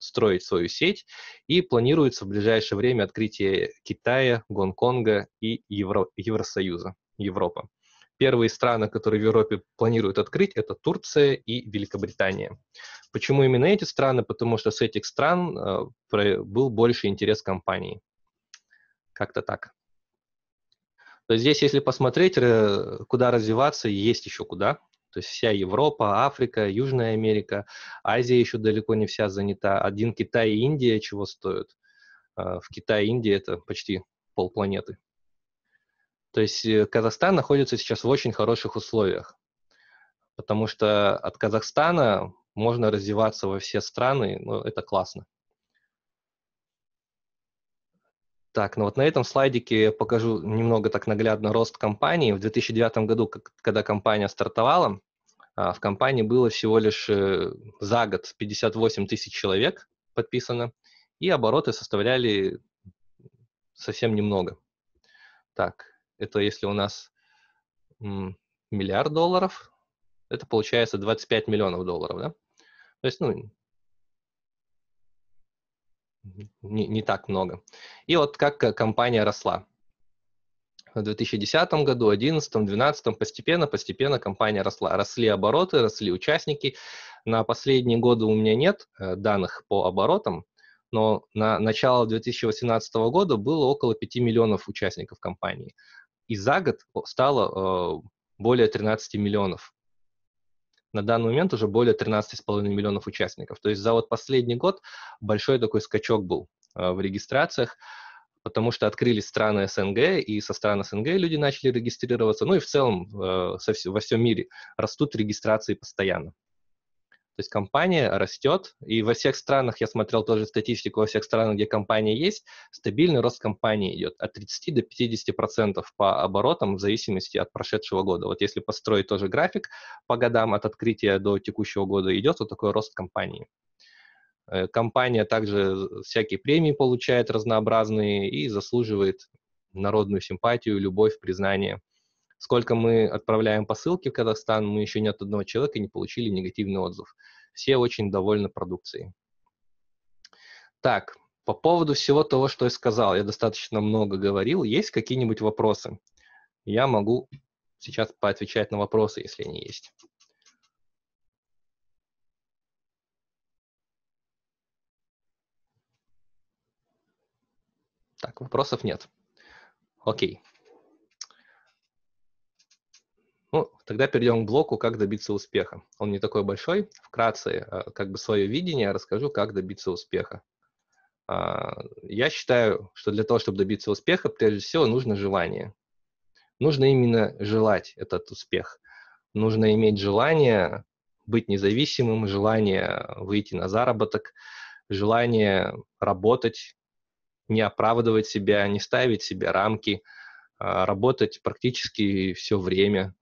строить свою сеть и планируется в ближайшее время открытие Китая, Гонконга и Евро... Евросоюза, Европа. Первые страны, которые в Европе планируют открыть, это Турция и Великобритания. Почему именно эти страны? Потому что с этих стран а, был больше интерес компании. Как-то так. То есть здесь, если посмотреть, куда развиваться, есть еще куда. То есть вся Европа, Африка, Южная Америка, Азия еще далеко не вся занята. Один Китай и Индия чего стоят? А, в Китае и Индии это почти полпланеты. То есть э, Казахстан находится сейчас в очень хороших условиях, потому что от Казахстана можно развиваться во все страны, ну, это классно. Так, ну вот на этом слайдике покажу немного так наглядно рост компании. В 2009 году, когда компания стартовала, а, в компании было всего лишь э, за год 58 тысяч человек подписано, и обороты составляли совсем немного. Так, это если у нас миллиард долларов, это получается 25 миллионов долларов, да? То есть, ну, не, не так много. И вот как э, компания росла. В 2010 году, 2011, 2012 постепенно, постепенно компания росла. Росли обороты, росли участники. На последние годы у меня нет э, данных по оборотам, но на начало 2018 года было около 5 миллионов участников компании. И за год стало э, более 13 миллионов на данный момент уже более 13,5 миллионов участников. То есть за вот последний год большой такой скачок был э, в регистрациях, потому что открылись страны СНГ, и со стран СНГ люди начали регистрироваться, ну и в целом э, во всем мире растут регистрации постоянно. То есть компания растет, и во всех странах, я смотрел тоже статистику, во всех странах, где компания есть, стабильный рост компании идет от 30 до 50 процентов по оборотам в зависимости от прошедшего года. Вот если построить тоже график по годам от открытия до текущего года идет вот такой рост компании. Э, компания также всякие премии получает разнообразные и заслуживает народную симпатию, любовь, признание. Сколько мы отправляем посылки в Казахстан, мы еще ни от одного человека не получили негативный отзыв. Все очень довольны продукцией. Так, по поводу всего того, что я сказал, я достаточно много говорил. Есть какие-нибудь вопросы? Я могу сейчас поотвечать на вопросы, если они есть. Так, вопросов нет. Окей. Тогда перейдем к блоку «Как добиться успеха». Он не такой большой. Вкратце, э, как бы свое видение расскажу, как добиться успеха. А, я считаю, что для того, чтобы добиться успеха, прежде всего, нужно желание. Нужно именно желать этот успех. Нужно иметь желание быть независимым, желание выйти на заработок, желание работать, не оправдывать себя, не ставить себе рамки, а, работать практически все время,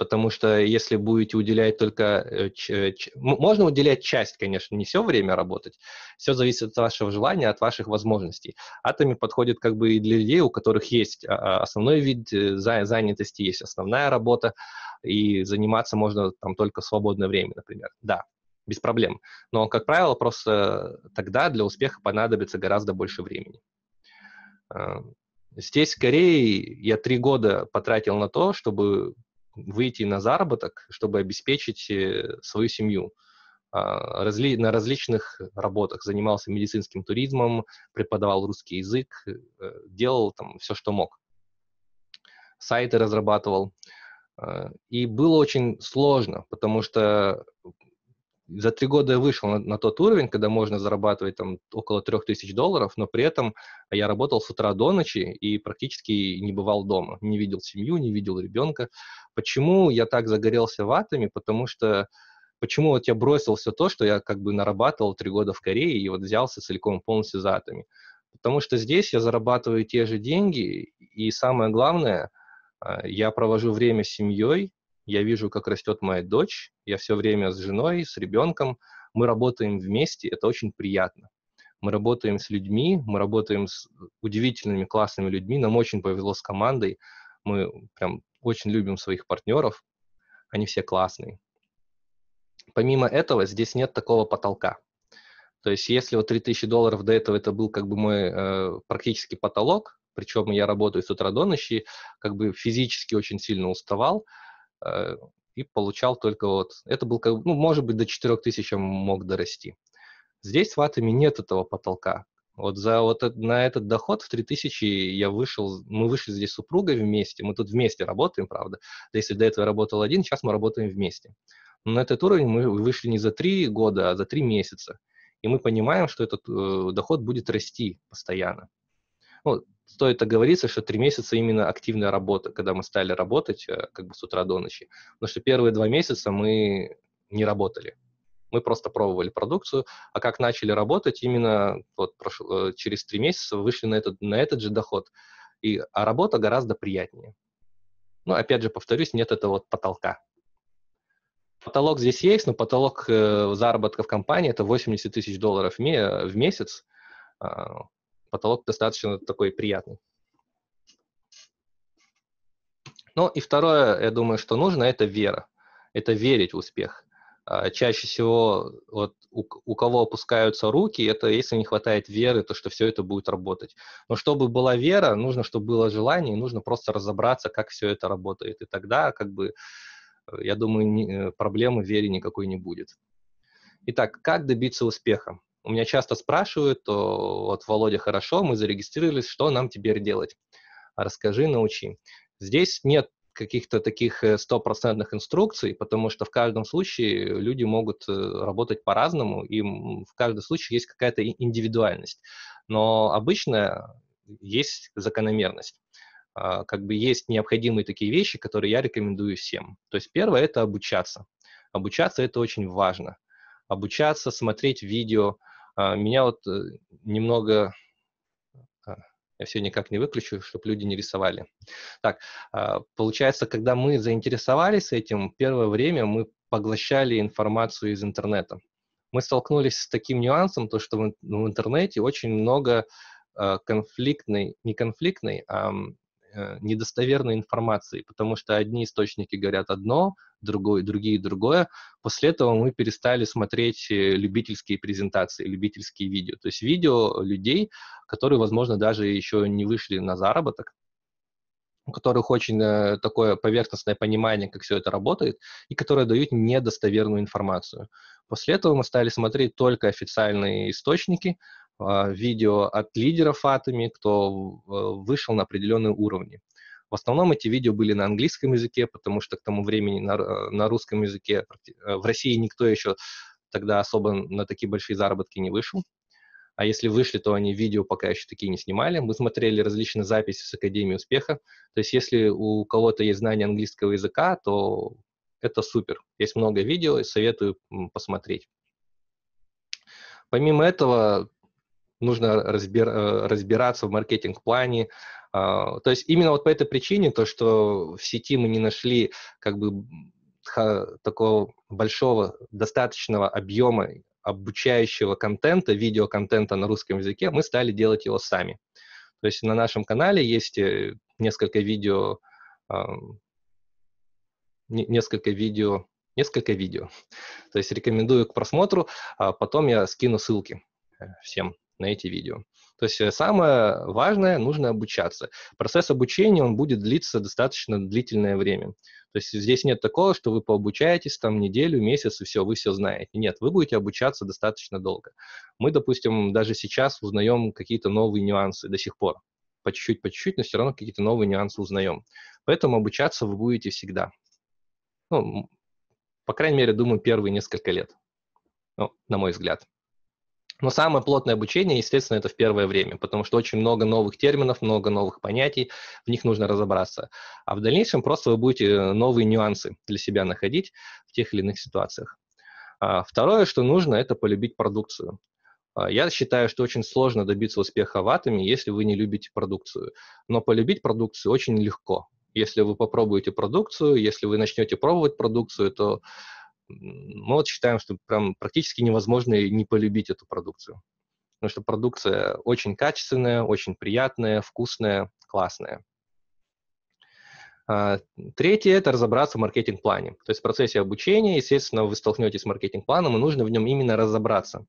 потому что если будете уделять только... Э, э, можно уделять часть, конечно, не все время работать, все зависит от вашего желания, от ваших возможностей. Атоми подходит как бы и для людей, у которых есть а, а, основной вид э, занятости, есть основная работа, и заниматься можно там только в свободное время, например. Да, без проблем. Но, как правило, просто тогда для успеха понадобится гораздо больше времени. Эм, здесь скорее я три года потратил на то, чтобы выйти на заработок, чтобы обеспечить э, свою семью а, разли, на различных работах. Занимался медицинским туризмом, преподавал русский язык, э, делал там все, что мог. Сайты разрабатывал. А, и было очень сложно, потому что за три года я вышел на, на тот уровень, когда можно зарабатывать там около трех тысяч долларов, но при этом я работал с утра до ночи и практически не бывал дома, не видел семью, не видел ребенка. Почему я так загорелся ватами? Потому что почему вот я бросил все то, что я как бы нарабатывал три года в Корее и вот взялся целиком полностью за атами. Потому что здесь я зарабатываю те же деньги, и самое главное, а, я провожу время с семьей, я вижу, как растет моя дочь, я все время с женой, с ребенком, мы работаем вместе, это очень приятно. Мы работаем с людьми, мы работаем с э, удивительными, классными людьми, нам очень повезло с командой, мы прям очень любим своих партнеров, они все классные. Помимо этого, здесь нет такого потолка. То есть если вот 3000 долларов до этого это был как бы мой э, практически потолок, причем я работаю с утра до ночи, как бы физически очень сильно уставал, Э, и получал только вот, это был как, ну, может быть, до 4000 мог дорасти. Здесь в атоме нет этого потолка. Вот за вот на этот доход в 3000 я вышел, мы вышли здесь с супругой вместе, мы тут вместе работаем, правда. Если до этого я работал один, сейчас мы работаем вместе. Но на этот уровень мы вышли не за три года, а за три месяца. И мы понимаем, что этот э, доход будет расти постоянно. Ну, стоит оговориться, что три месяца именно активная работа, когда мы стали работать э, как бы с утра до ночи. Потому что первые два месяца мы не работали. Мы просто пробовали продукцию, а как начали работать, именно вот прошло, э, через три месяца вышли на этот, на этот же доход. И, а работа гораздо приятнее. Ну, опять же, повторюсь, нет этого вот потолка. Потолок здесь есть, но потолок э, заработка в компании это 80 тысяч долларов в, месяц. А, потолок достаточно такой приятный. Ну и второе, я думаю, что нужно, это вера. Это верить в успех. А, чаще всего вот, у, у кого опускаются руки, это если не хватает веры, то что все это будет работать. Но чтобы была вера, нужно, чтобы было желание, и нужно просто разобраться, как все это работает. И тогда, как бы, я думаю, не, э, проблемы в вере никакой не будет. Итак, как добиться успеха? У меня часто спрашивают, вот, Володя, хорошо, мы зарегистрировались, что нам теперь делать? Расскажи, научи. Здесь нет каких-то таких э, стопроцентных инструкций, потому что в каждом случае люди могут э, работать по-разному, и в каждом случае есть какая-то индивидуальность. Но обычно есть закономерность. А, как бы есть необходимые такие вещи, которые я рекомендую всем. То есть первое – это обучаться. Обучаться – это очень важно – обучаться, смотреть видео. А, меня вот э, немного... А, я все никак не выключу, чтобы люди не рисовали. Так, а, получается, когда мы заинтересовались этим, первое время мы поглощали информацию из интернета. Мы столкнулись с таким нюансом, то что в интернете очень много конфликтной, не конфликтной, а Э, недостоверной информации, потому что одни источники говорят одно, другой, другие другое. После этого мы перестали смотреть э, любительские презентации, любительские видео. То есть видео людей, которые, возможно, даже еще не вышли на заработок, у которых очень э, такое поверхностное понимание, как все это работает, и которые дают недостоверную информацию. После этого мы стали смотреть только официальные источники, а, видео от лидеров Atomy, кто э, вышел на определенные уровни. В основном эти видео были на английском языке, потому что к тому времени на, э, на русском языке э, в России никто еще тогда особо на такие большие заработки не вышел. А если вышли, то они видео пока еще такие не снимали. Мы смотрели различные записи с Академии успеха. То есть если у кого-то есть знание английского языка, то это супер. Есть много видео, советую посмотреть. Помимо этого, нужно разбир, э, разбираться в маркетинг-плане. А, то есть именно вот по этой причине, то, что в сети мы не нашли как бы такого большого, достаточного объема обучающего контента, видеоконтента на русском языке, мы стали делать его сами. То есть на нашем канале есть э, несколько видео, а, несколько видео, несколько видео. То есть рекомендую к просмотру, а потом я скину ссылки э, всем на эти видео. То есть э, самое важное, нужно обучаться. Процесс обучения, он будет длиться достаточно длительное время. То есть здесь нет такого, что вы пообучаетесь там неделю, месяц и все, вы все знаете. Нет, вы будете обучаться достаточно долго. Мы, допустим, даже сейчас узнаем какие-то новые нюансы до сих пор. По чуть-чуть, по чуть-чуть, но все равно какие-то новые нюансы узнаем. Поэтому обучаться вы будете всегда. Ну, по крайней мере, думаю, первые несколько лет. Ну, на мой взгляд. Но самое плотное обучение, естественно, это в первое время, потому что очень много новых терминов, много новых понятий, в них нужно разобраться. А в дальнейшем просто вы будете э, новые нюансы для себя находить в тех или иных ситуациях. А второе, что нужно, это полюбить продукцию. А я считаю, что очень сложно добиться успеха в атоме, если вы не любите продукцию. Но полюбить продукцию очень легко. Если вы попробуете продукцию, если вы начнете пробовать продукцию, то мы вот считаем, что прям практически невозможно не полюбить эту продукцию. Потому что продукция очень качественная, очень приятная, вкусная, классная. А, третье – это разобраться в маркетинг-плане. То есть в процессе обучения, естественно, вы столкнетесь с маркетинг-планом, и нужно в нем именно разобраться.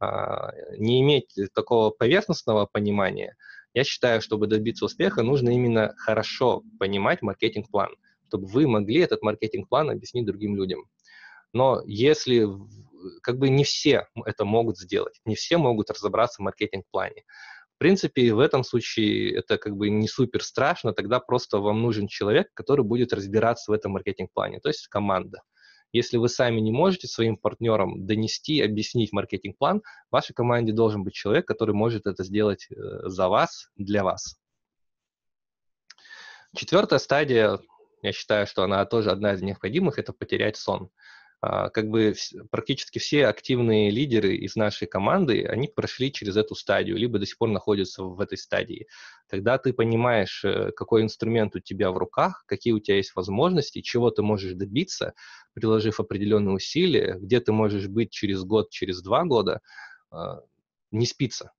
А, не иметь такого поверхностного понимания, я считаю, чтобы добиться успеха, нужно именно хорошо понимать маркетинг-план, чтобы вы могли этот маркетинг-план объяснить другим людям. Но если как бы не все это могут сделать, не все могут разобраться в маркетинг-плане. В принципе, в этом случае это как бы не супер страшно, тогда просто вам нужен человек, который будет разбираться в этом маркетинг-плане, то есть команда. Если вы сами не можете своим партнерам донести, объяснить маркетинг-план, в вашей команде должен быть человек, который может это сделать э, за вас, для вас. Четвертая стадия, я считаю, что она тоже одна из необходимых, это потерять сон. А, как бы практически все активные лидеры из нашей команды, они прошли через эту стадию, либо до сих пор находятся в этой стадии. Когда ты понимаешь, э, какой инструмент у тебя в руках, какие у тебя есть возможности, чего ты можешь добиться, приложив определенные усилия, где ты можешь быть через год, через два года, а, не спится.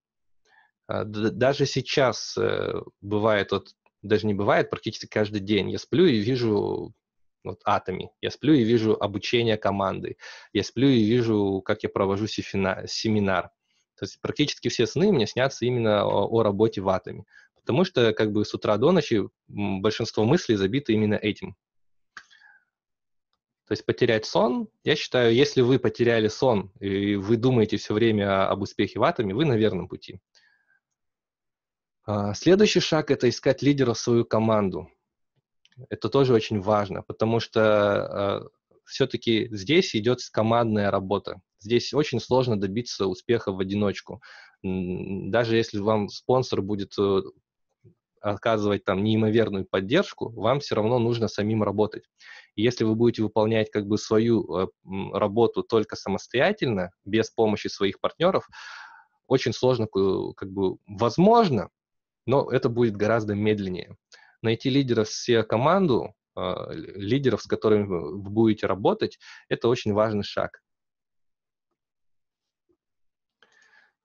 А, даже сейчас э, бывает, вот даже не бывает, практически каждый день я сплю и вижу вот атоми. Я сплю и вижу обучение команды. Я сплю и вижу, как я провожу семинар. То есть практически все сны мне снятся именно о, о работе в атоме. Потому что как бы с утра до ночи большинство мыслей забито именно этим. То есть потерять сон, я считаю, если вы потеряли сон и вы думаете все время об успехе в атоме, вы на верном пути. А, следующий шаг – это искать лидера в свою команду. Это тоже очень важно, потому что э, все-таки здесь идет командная работа. Здесь очень сложно добиться успеха в одиночку. Даже если вам спонсор будет э, оказывать там неимоверную поддержку, вам все равно нужно самим работать. И если вы будете выполнять как бы свою э, работу только самостоятельно, без помощи своих партнеров, очень сложно, как бы, возможно, но это будет гораздо медленнее найти лидера в себе команду, а, лидеров, с которыми вы будете работать, это очень важный шаг.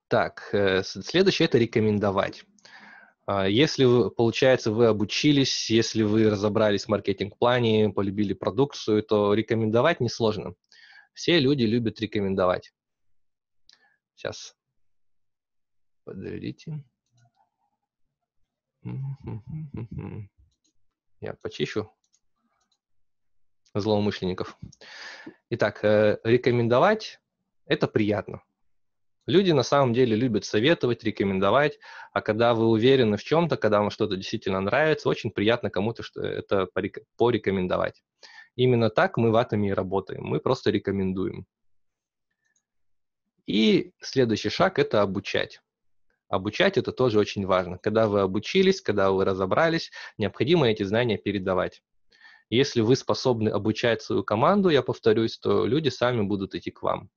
Так, э, следующее – это рекомендовать. А, если, получается, вы обучились, если вы разобрались в маркетинг-плане, полюбили продукцию, то рекомендовать несложно. Все люди любят рекомендовать. Сейчас. Подождите. Я почищу злоумышленников. Итак, э, рекомендовать – это приятно. Люди на самом деле любят советовать, рекомендовать, а когда вы уверены в чем-то, когда вам что-то действительно нравится, очень приятно кому-то что это порекомендовать. Именно так мы в Атоме и работаем, мы просто рекомендуем. И следующий шаг – это обучать обучать это тоже очень важно. Когда вы обучились, когда вы разобрались, необходимо эти знания передавать. Если вы способны обучать свою команду, я повторюсь, то люди сами будут идти к вам.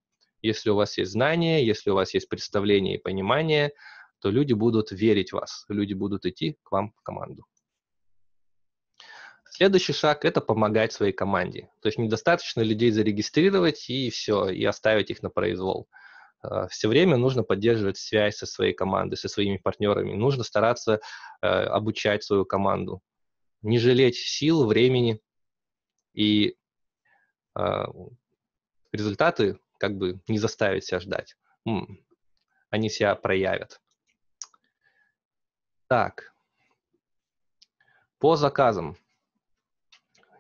Если у вас есть знания, если у вас есть представление и понимание, то люди будут верить в вас, люди будут идти к вам в команду. Следующий шаг – это помогать своей команде. То есть недостаточно людей зарегистрировать и все, и оставить их на произвол. Э, все время нужно поддерживать связь со своей командой, со своими партнерами. Нужно стараться э, обучать свою команду, не жалеть сил, времени. И э, результаты как бы не заставить себя ждать. М-м, они себя проявят. Так, по заказам.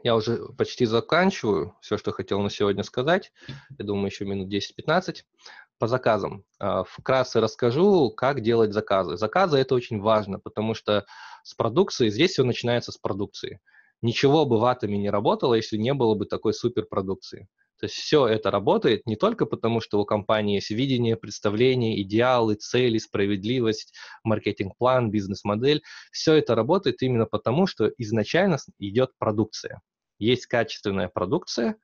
Я уже почти заканчиваю все, что хотел на сегодня сказать. Я думаю, еще минут 10-15 по заказам. А, вкратце расскажу, как делать заказы. Заказы – это очень важно, потому что с продукции, здесь все начинается с продукции. Ничего бы ватами не работало, если не было бы такой суперпродукции. То есть все это работает не только потому, что у компании есть видение, представление, идеалы, цели, справедливость, маркетинг-план, бизнес-модель. Все это работает именно потому, что изначально идет продукция. Есть качественная продукция,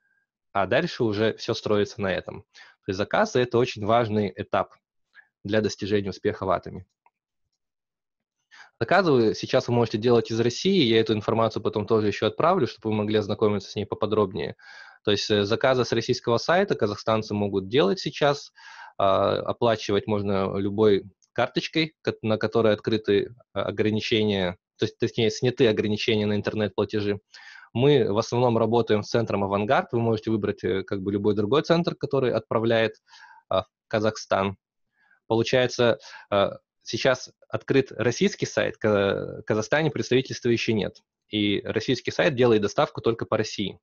а дальше уже все строится на этом. То есть заказы — это очень важный этап для достижения успеха в Атоме. Заказы сейчас вы можете делать из России, я эту информацию потом тоже еще отправлю, чтобы вы могли ознакомиться с ней поподробнее. То есть э, заказы с российского сайта казахстанцы могут делать сейчас, а, оплачивать можно любой карточкой, на которой открыты э, ограничения, то есть, точнее, сняты ограничения на интернет-платежи. Мы в основном работаем с центром «Авангард». Вы можете выбрать э, как бы любой другой центр, который отправляет а, в Казахстан. Получается, а, сейчас открыт российский сайт, в Казахстане представительства еще нет. И российский сайт делает доставку только по России.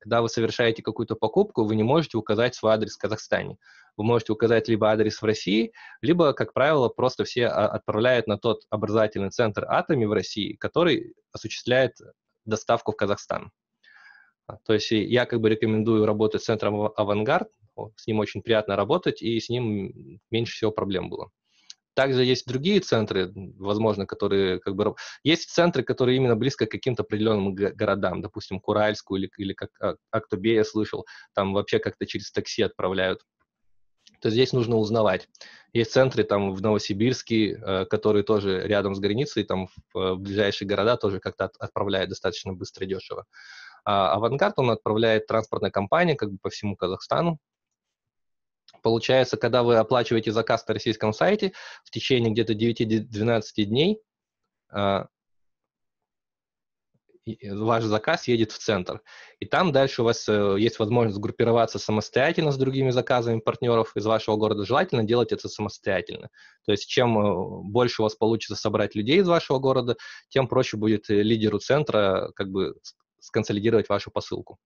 Когда вы совершаете какую-то покупку, вы не можете указать свой адрес в Казахстане. Вы можете указать либо адрес в России, либо, как правило, просто все а, отправляют на тот образовательный центр Атоми в России, который осуществляет доставку в Казахстан. А, то есть я как бы рекомендую работать с центром «Авангард», с ним очень приятно работать, и с ним меньше всего проблем было. Также есть другие центры, возможно, которые как бы... Есть центры, которые именно близко к каким-то определенным городам, допустим, Куральскую или, или как а, Актубе я слышал, там вообще как-то через такси отправляют то здесь нужно узнавать. Есть центры там в Новосибирске, э, которые тоже рядом с границей, там в э, ближайшие города тоже как-то отправляют достаточно быстро и дешево. А «Авангард» он отправляет транспортная компании как бы по всему Казахстану, Получается, когда вы оплачиваете заказ на российском сайте, в течение где-то 9-12 дней э, ваш заказ едет в центр. И там дальше у вас э, есть возможность группироваться самостоятельно с другими заказами партнеров из вашего города. Желательно делать это самостоятельно. То есть чем э, больше у вас получится собрать людей из вашего города, тем проще будет э, лидеру центра как бы сконсолидировать вашу посылку.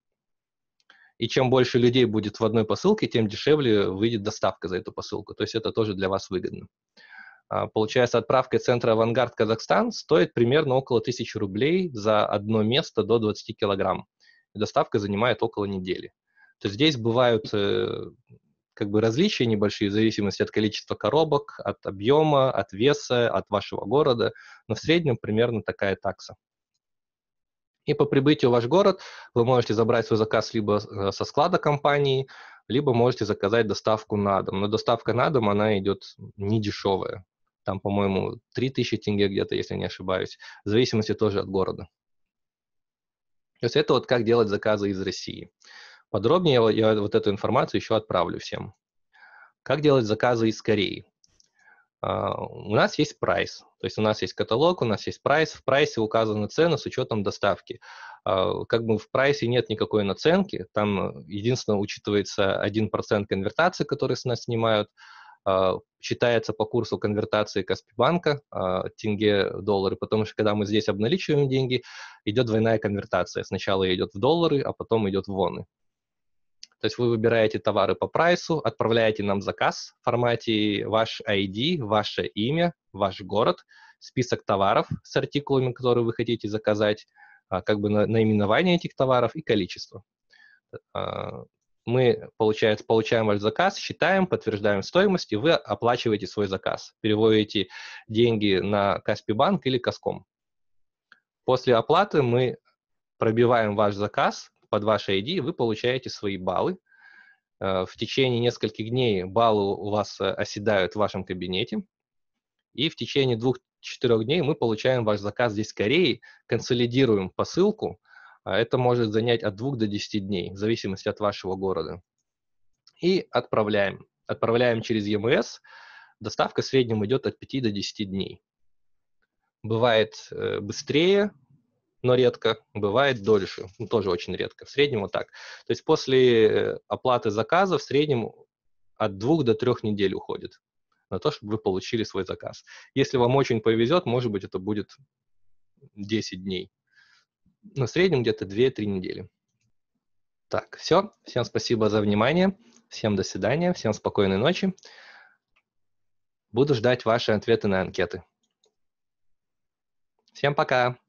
И чем больше людей будет в одной посылке, тем дешевле выйдет доставка за эту посылку. То есть это тоже для вас выгодно. Uh, а, получается, отправка центра «Авангард Казахстан» стоит примерно около 1000 рублей за одно место до 20 килограмм. Доставка занимает около недели. То есть здесь бывают э, как бы различия небольшие в зависимости от количества коробок, от объема, от веса, от вашего города, но в среднем примерно такая такса. И по прибытию в ваш город вы можете забрать свой заказ либо э, со склада компании, либо можете заказать доставку на дом. Но доставка на дом, она идет не дешевая там, по-моему, 3000 тенге где-то, если не ошибаюсь, в зависимости тоже от города. То есть это вот как делать заказы из России. Подробнее я, вот эту информацию еще отправлю всем. Как делать заказы из Кореи? А, у нас есть прайс, то есть у нас есть каталог, у нас есть прайс, в прайсе указана цена с учетом доставки. А, как бы в прайсе нет никакой наценки, там э, единственное учитывается 1% конвертации, который с нас снимают, а, читается по курсу конвертации Каспибанка, а, тенге, доллары, потому что когда мы здесь обналичиваем деньги, идет двойная конвертация. Сначала идет в доллары, а потом идет в воны. То есть вы выбираете товары по прайсу, отправляете нам заказ в формате ваш ID, ваше имя, ваш город, список товаров с артикулами, которые вы хотите заказать, а, как бы наименование этих товаров и количество мы, получается, получаем ваш заказ, считаем, подтверждаем стоимость, и вы оплачиваете свой заказ. Переводите деньги на Каспибанк или Каском. После оплаты мы пробиваем ваш заказ под ваш ID, вы получаете свои баллы. Э, в течение нескольких дней баллы у вас э, оседают в вашем кабинете. И в течение двух-четырех дней мы получаем ваш заказ здесь скорее, консолидируем посылку – а это может занять от 2 до 10 дней, в зависимости от вашего города. И отправляем. Отправляем через EMS. Доставка в среднем идет от 5 до 10 дней. Бывает э, быстрее, но редко, бывает дольше, ну, тоже очень редко, в среднем вот так. То есть после э, оплаты заказа в среднем от двух до трех недель уходит на то, чтобы вы получили свой заказ. Если вам очень повезет, может быть, это будет 10 дней ну, в среднем где-то 2-3 недели. Так, все. Всем спасибо за внимание. Всем до свидания. Всем спокойной ночи. Буду ждать ваши ответы на анкеты. Всем пока!